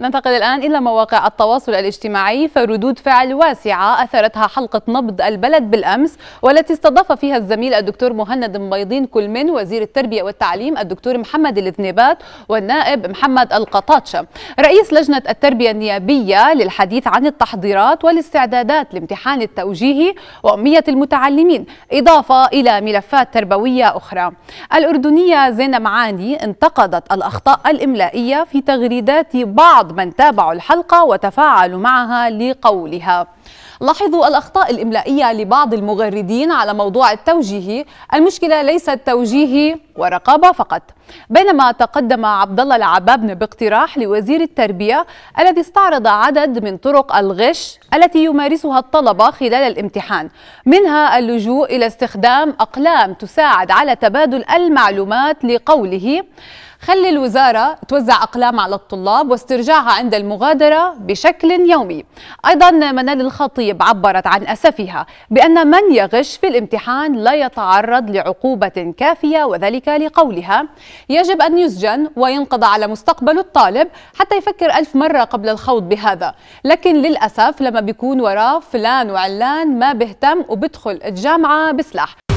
ننتقل الآن إلى مواقع التواصل الاجتماعي فردود فعل واسعة أثرتها حلقة نبض البلد بالأمس والتي استضاف فيها الزميل الدكتور مهند مبيضين كلمن وزير التربية والتعليم الدكتور محمد الذنيبات والنائب محمد القطاتشة رئيس لجنة التربية النيابية للحديث عن التحضيرات والاستعدادات لامتحان التوجيهي وأمية المتعلمين إضافة إلى ملفات تربوية أخرى الأردنية زينب عاني انتقدت الأخطاء الإملائية في تغريدات بعض من تابعوا الحلقة وتفاعلوا معها لقولها لاحظوا الأخطاء الإملائية لبعض المغردين على موضوع التوجيه المشكلة ليست توجيهي ورقابة فقط بينما تقدم عبد الله العبابن باقتراح لوزير التربية الذي استعرض عدد من طرق الغش التي يمارسها الطلبة خلال الامتحان منها اللجوء إلى استخدام أقلام تساعد على تبادل المعلومات لقوله خلي الوزارة توزع أقلام على الطلاب واسترجاعها عند المغادرة بشكل يومي أيضا منال الخطيب عبرت عن أسفها بأن من يغش في الامتحان لا يتعرض لعقوبة كافية وذلك وبالتالي قولها يجب أن يسجن وينقض على مستقبل الطالب حتى يفكر ألف مرة قبل الخوض بهذا لكن للأسف لما بيكون وراه فلان وعلان ما بيهتم وبدخل الجامعة بسلاح